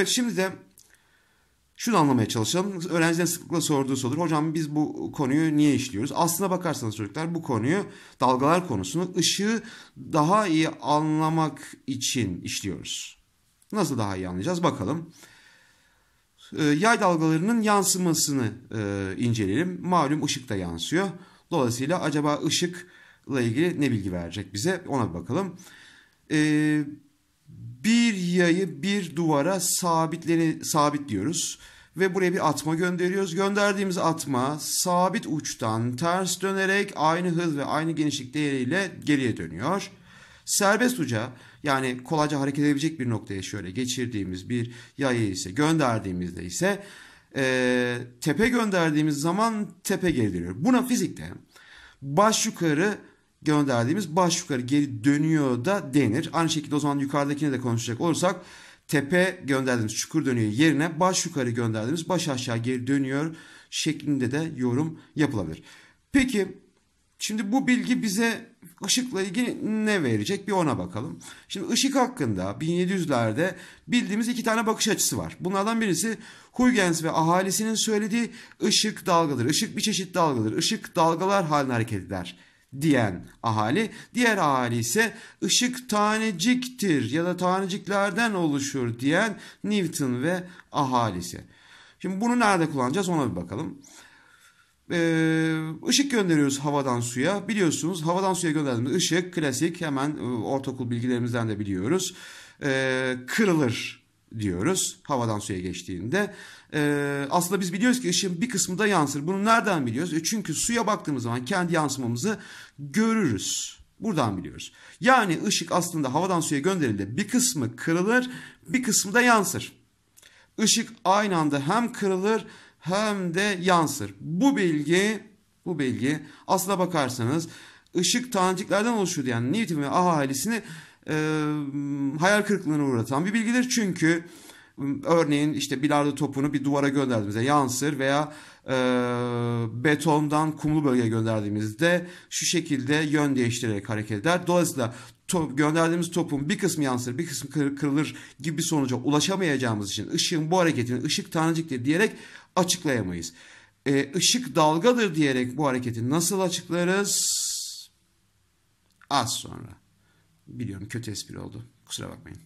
Evet şimdi de şunu anlamaya çalışalım. Öğrencilerin sıklıkla sorduğu sorudur. Hocam biz bu konuyu niye işliyoruz? Aslına bakarsanız çocuklar bu konuyu dalgalar konusunu ışığı daha iyi anlamak için işliyoruz. Nasıl daha iyi anlayacağız bakalım. Ee, yay dalgalarının yansımasını e, inceleyelim. Malum ışık da yansıyor. Dolayısıyla acaba ışıkla ilgili ne bilgi verecek bize ona bir bakalım. Ee, bir yayı bir duvara sabitleri sabitliyoruz ve buraya bir atma gönderiyoruz. Gönderdiğimiz atma sabit uçtan ters dönerek aynı hız ve aynı genişlik değeriyle geriye dönüyor. Serbest uca yani kolayca hareket edebilecek bir noktaya şöyle geçirdiğimiz bir yayı ise gönderdiğimizde ise e, tepe gönderdiğimiz zaman tepe geri dönüyor. Buna fizikte baş yukarı gönderdiğimiz baş yukarı geri dönüyor da denir. Aynı şekilde o zaman yukarıdakini de konuşacak olursak tepe gönderdiğimiz çukur dönüyor yerine baş yukarı gönderdiğimiz baş aşağı geri dönüyor şeklinde de yorum yapılabilir. Peki şimdi bu bilgi bize ışıkla ilgili ne verecek bir ona bakalım. Şimdi ışık hakkında 1700'lerde bildiğimiz iki tane bakış açısı var. Bunlardan birisi Huygens ve ahalisinin söylediği ışık dalgadır. Işık bir çeşit dalgadır. Işık dalgalar halinde hareket eder diyen ahali. Diğer ahali ise ışık taneciktir ya da taneciklerden oluşur diyen Newton ve ahalisi. Şimdi bunu nerede kullanacağız ona bir bakalım. Ee, ışık gönderiyoruz havadan suya. Biliyorsunuz havadan suya gönderdiğimiz ışık klasik hemen e, ortaokul bilgilerimizden de biliyoruz. Ee, kırılır diyoruz havadan suya geçtiğinde. E, aslında biz biliyoruz ki ışığın bir kısmı da yansır. Bunu nereden biliyoruz? E çünkü suya baktığımız zaman kendi yansımamızı görürüz. Buradan biliyoruz. Yani ışık aslında havadan suya gönderildi. Bir kısmı kırılır, bir kısmı da yansır. Işık aynı anda hem kırılır hem de yansır. Bu bilgi, bu bilgi aslına bakarsanız ışık taneciklerden oluşuyor yani Newton ve Aha ailesini e, hayal kırıklığına uğratan bir bilgidir. Çünkü örneğin işte bilardo topunu bir duvara gönderdiğimizde yansır veya e, betondan kumlu bölgeye gönderdiğimizde şu şekilde yön değiştirerek hareket eder. Dolayısıyla top, gönderdiğimiz topun bir kısmı yansır bir kısmı kır, kırılır gibi bir sonuca ulaşamayacağımız için ışığın bu hareketini ışık taneciktir diyerek açıklayamayız. E, ışık dalgadır diyerek bu hareketi nasıl açıklarız? Az sonra. Biliyorum kötü espri oldu. Kusura bakmayın.